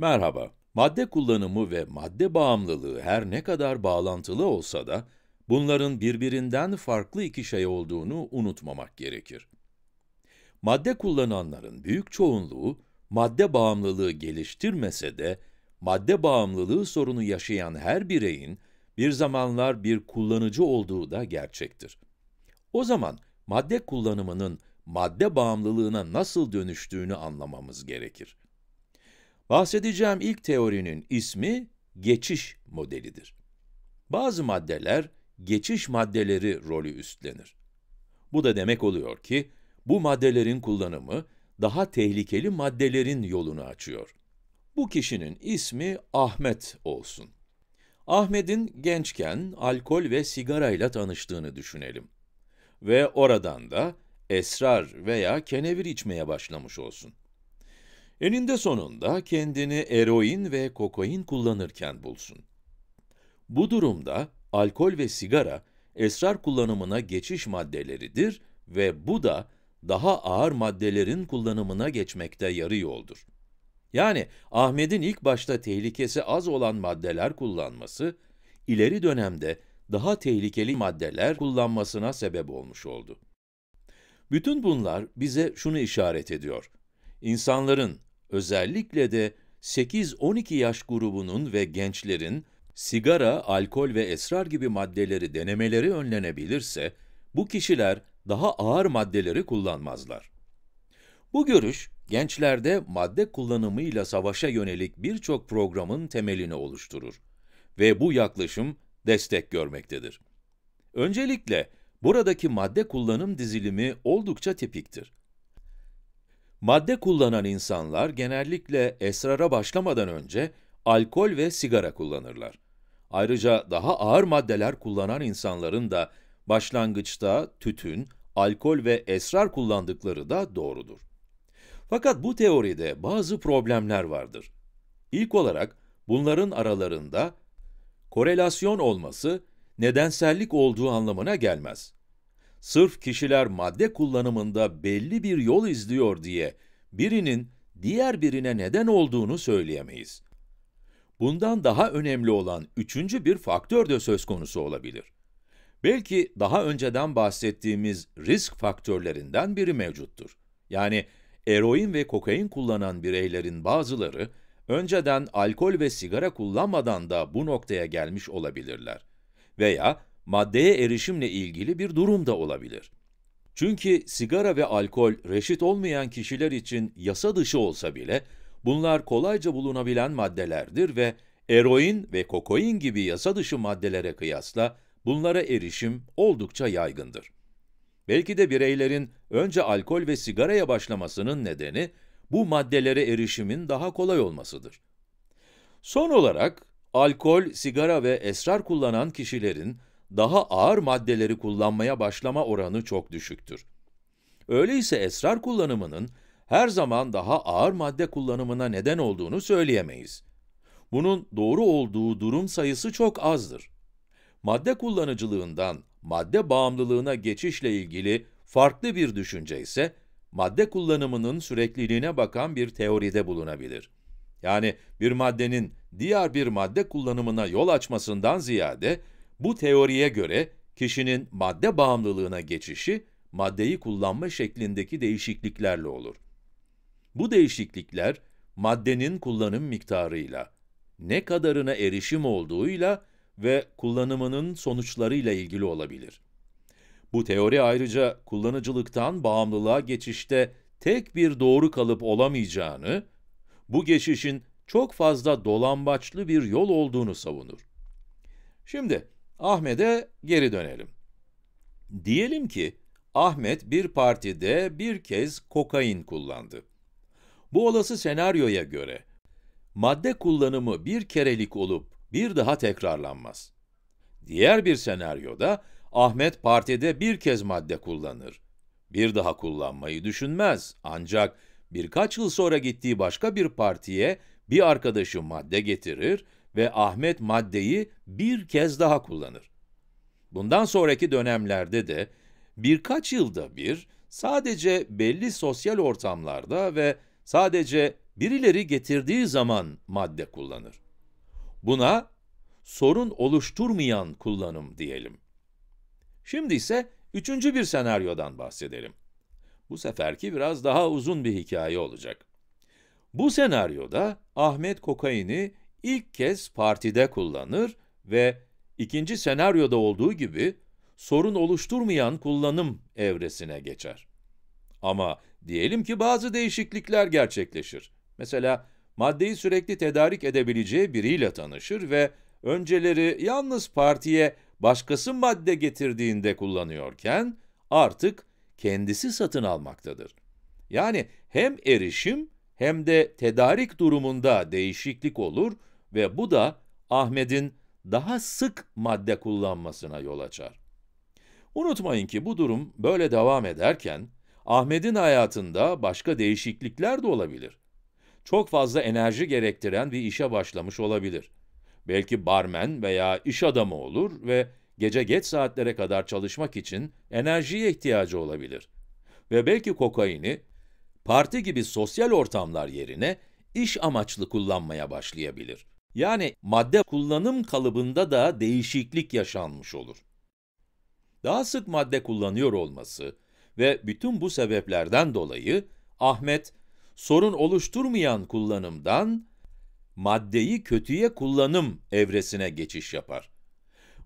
Merhaba. Madde kullanımı ve madde bağımlılığı her ne kadar bağlantılı olsa da, bunların birbirinden farklı iki şey olduğunu unutmamak gerekir. Madde kullananların büyük çoğunluğu, madde bağımlılığı geliştirmese de, madde bağımlılığı sorunu yaşayan her bireyin, bir zamanlar bir kullanıcı olduğu da gerçektir. O zaman, madde kullanımının madde bağımlılığına nasıl dönüştüğünü anlamamız gerekir. Bahsedeceğim ilk teorinin ismi geçiş modelidir. Bazı maddeler geçiş maddeleri rolü üstlenir. Bu da demek oluyor ki bu maddelerin kullanımı daha tehlikeli maddelerin yolunu açıyor. Bu kişinin ismi Ahmet olsun. Ahmet'in gençken alkol ve sigarayla tanıştığını düşünelim. Ve oradan da esrar veya kenevir içmeye başlamış olsun. Eninde sonunda kendini eroin ve kokain kullanırken bulsun. Bu durumda alkol ve sigara esrar kullanımına geçiş maddeleridir ve bu da daha ağır maddelerin kullanımına geçmekte yarı yoldur. Yani Ahmet'in ilk başta tehlikesi az olan maddeler kullanması, ileri dönemde daha tehlikeli maddeler kullanmasına sebep olmuş oldu. Bütün bunlar bize şunu işaret ediyor. İnsanların Özellikle de 8-12 yaş grubunun ve gençlerin sigara, alkol ve esrar gibi maddeleri denemeleri önlenebilirse, bu kişiler daha ağır maddeleri kullanmazlar. Bu görüş, gençlerde madde kullanımıyla savaşa yönelik birçok programın temelini oluşturur ve bu yaklaşım destek görmektedir. Öncelikle, buradaki madde kullanım dizilimi oldukça tipiktir. Madde kullanan insanlar genellikle esrara başlamadan önce alkol ve sigara kullanırlar. Ayrıca daha ağır maddeler kullanan insanların da başlangıçta tütün, alkol ve esrar kullandıkları da doğrudur. Fakat bu teoride bazı problemler vardır. İlk olarak bunların aralarında korelasyon olması nedensellik olduğu anlamına gelmez sırf kişiler madde kullanımında belli bir yol izliyor diye birinin diğer birine neden olduğunu söyleyemeyiz. Bundan daha önemli olan üçüncü bir faktör de söz konusu olabilir. Belki daha önceden bahsettiğimiz risk faktörlerinden biri mevcuttur. Yani eroin ve kokain kullanan bireylerin bazıları önceden alkol ve sigara kullanmadan da bu noktaya gelmiş olabilirler. Veya maddeye erişimle ilgili bir durum da olabilir. Çünkü sigara ve alkol reşit olmayan kişiler için yasa dışı olsa bile bunlar kolayca bulunabilen maddelerdir ve eroin ve kokain gibi yasa dışı maddelere kıyasla bunlara erişim oldukça yaygındır. Belki de bireylerin önce alkol ve sigaraya başlamasının nedeni bu maddelere erişimin daha kolay olmasıdır. Son olarak alkol, sigara ve esrar kullanan kişilerin daha ağır maddeleri kullanmaya başlama oranı çok düşüktür. Öyleyse esrar kullanımının her zaman daha ağır madde kullanımına neden olduğunu söyleyemeyiz. Bunun doğru olduğu durum sayısı çok azdır. Madde kullanıcılığından madde bağımlılığına geçişle ilgili farklı bir düşünce ise, madde kullanımının sürekliliğine bakan bir teoride bulunabilir. Yani bir maddenin diğer bir madde kullanımına yol açmasından ziyade, bu teoriye göre, kişinin madde bağımlılığına geçişi, maddeyi kullanma şeklindeki değişikliklerle olur. Bu değişiklikler, maddenin kullanım miktarıyla, ne kadarına erişim olduğuyla ve kullanımının sonuçlarıyla ilgili olabilir. Bu teori ayrıca kullanıcılıktan bağımlılığa geçişte tek bir doğru kalıp olamayacağını, bu geçişin çok fazla dolambaçlı bir yol olduğunu savunur. Şimdi, Ahmet'e geri dönelim. Diyelim ki Ahmet bir partide bir kez kokain kullandı. Bu olası senaryoya göre madde kullanımı bir kerelik olup bir daha tekrarlanmaz. Diğer bir senaryoda Ahmet partide bir kez madde kullanır. Bir daha kullanmayı düşünmez ancak birkaç yıl sonra gittiği başka bir partiye bir arkadaşı madde getirir ve Ahmet maddeyi bir kez daha kullanır. Bundan sonraki dönemlerde de birkaç yılda bir sadece belli sosyal ortamlarda ve sadece birileri getirdiği zaman madde kullanır. Buna sorun oluşturmayan kullanım diyelim. Şimdi ise üçüncü bir senaryodan bahsedelim. Bu seferki biraz daha uzun bir hikaye olacak. Bu senaryoda Ahmet kokaini ilk kez partide kullanır ve ikinci senaryoda olduğu gibi sorun oluşturmayan kullanım evresine geçer. Ama diyelim ki bazı değişiklikler gerçekleşir. Mesela maddeyi sürekli tedarik edebileceği biriyle tanışır ve önceleri yalnız partiye başkası madde getirdiğinde kullanıyorken artık kendisi satın almaktadır. Yani hem erişim hem de tedarik durumunda değişiklik olur ve bu da Ahmet'in daha sık madde kullanmasına yol açar. Unutmayın ki bu durum böyle devam ederken Ahmet'in hayatında başka değişiklikler de olabilir. Çok fazla enerji gerektiren bir işe başlamış olabilir. Belki barmen veya iş adamı olur ve gece geç saatlere kadar çalışmak için enerjiye ihtiyacı olabilir. Ve belki kokaini parti gibi sosyal ortamlar yerine iş amaçlı kullanmaya başlayabilir. Yani madde kullanım kalıbında da değişiklik yaşanmış olur. Daha sık madde kullanıyor olması ve bütün bu sebeplerden dolayı Ahmet, sorun oluşturmayan kullanımdan maddeyi kötüye kullanım evresine geçiş yapar.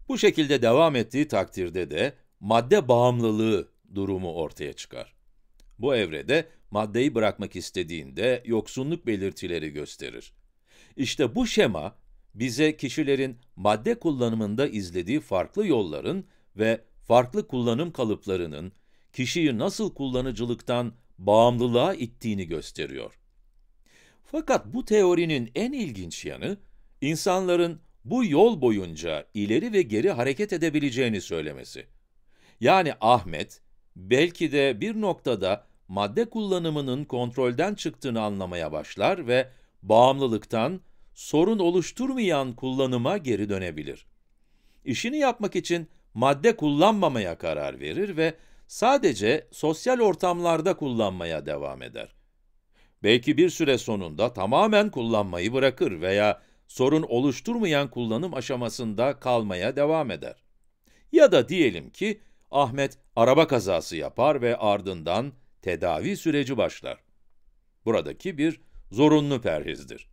Bu şekilde devam ettiği takdirde de madde bağımlılığı durumu ortaya çıkar. Bu evrede maddeyi bırakmak istediğinde yoksunluk belirtileri gösterir. İşte bu şema bize kişilerin madde kullanımında izlediği farklı yolların ve farklı kullanım kalıplarının kişiyi nasıl kullanıcılıktan bağımlılığa ittiğini gösteriyor. Fakat bu teorinin en ilginç yanı, insanların bu yol boyunca ileri ve geri hareket edebileceğini söylemesi. Yani Ahmet, belki de bir noktada madde kullanımının kontrolden çıktığını anlamaya başlar ve bağımlılıktan sorun oluşturmayan kullanıma geri dönebilir. İşini yapmak için madde kullanmamaya karar verir ve sadece sosyal ortamlarda kullanmaya devam eder. Belki bir süre sonunda tamamen kullanmayı bırakır veya sorun oluşturmayan kullanım aşamasında kalmaya devam eder. Ya da diyelim ki Ahmet araba kazası yapar ve ardından tedavi süreci başlar. Buradaki bir zorunlu perhizdir.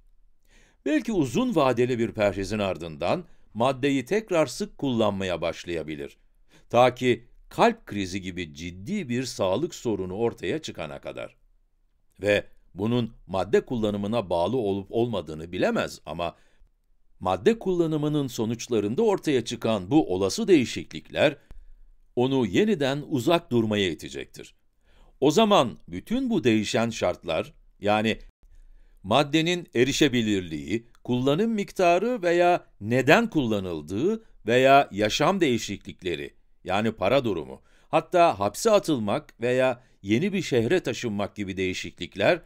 Belki uzun vadeli bir perhizin ardından maddeyi tekrar sık kullanmaya başlayabilir. Ta ki kalp krizi gibi ciddi bir sağlık sorunu ortaya çıkana kadar. Ve bunun madde kullanımına bağlı olup olmadığını bilemez ama madde kullanımının sonuçlarında ortaya çıkan bu olası değişiklikler onu yeniden uzak durmaya itecektir. O zaman bütün bu değişen şartlar yani maddenin erişebilirliği, kullanım miktarı veya neden kullanıldığı veya yaşam değişiklikleri yani para durumu, hatta hapse atılmak veya yeni bir şehre taşınmak gibi değişiklikler,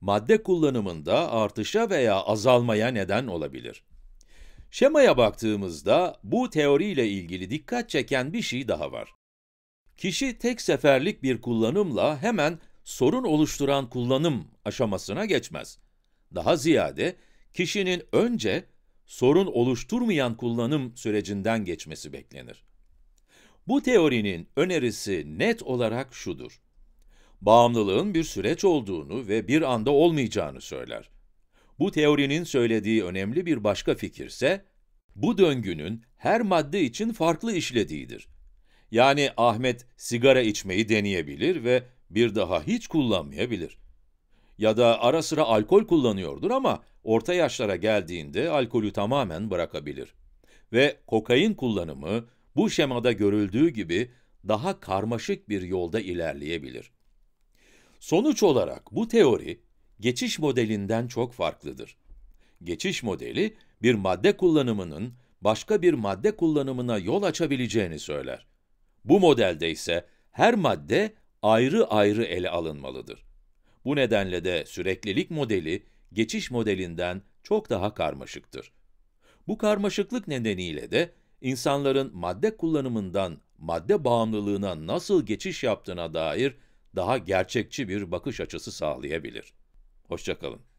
madde kullanımında artışa veya azalmaya neden olabilir. Şemaya baktığımızda bu teoriyle ilgili dikkat çeken bir şey daha var. Kişi tek seferlik bir kullanımla hemen sorun oluşturan kullanım aşamasına geçmez. Daha ziyade kişinin önce sorun oluşturmayan kullanım sürecinden geçmesi beklenir. Bu teorinin önerisi net olarak şudur. Bağımlılığın bir süreç olduğunu ve bir anda olmayacağını söyler. Bu teorinin söylediği önemli bir başka fikir ise bu döngünün her madde için farklı işlediğidir. Yani Ahmet sigara içmeyi deneyebilir ve bir daha hiç kullanmayabilir. Ya da ara sıra alkol kullanıyordur ama orta yaşlara geldiğinde alkolü tamamen bırakabilir. Ve kokain kullanımı bu şemada görüldüğü gibi daha karmaşık bir yolda ilerleyebilir. Sonuç olarak bu teori geçiş modelinden çok farklıdır. Geçiş modeli bir madde kullanımının başka bir madde kullanımına yol açabileceğini söyler. Bu modelde ise her madde ayrı ayrı ele alınmalıdır. Bu nedenle de süreklilik modeli, geçiş modelinden çok daha karmaşıktır. Bu karmaşıklık nedeniyle de insanların madde kullanımından madde bağımlılığına nasıl geçiş yaptığına dair daha gerçekçi bir bakış açısı sağlayabilir. Hoşçakalın.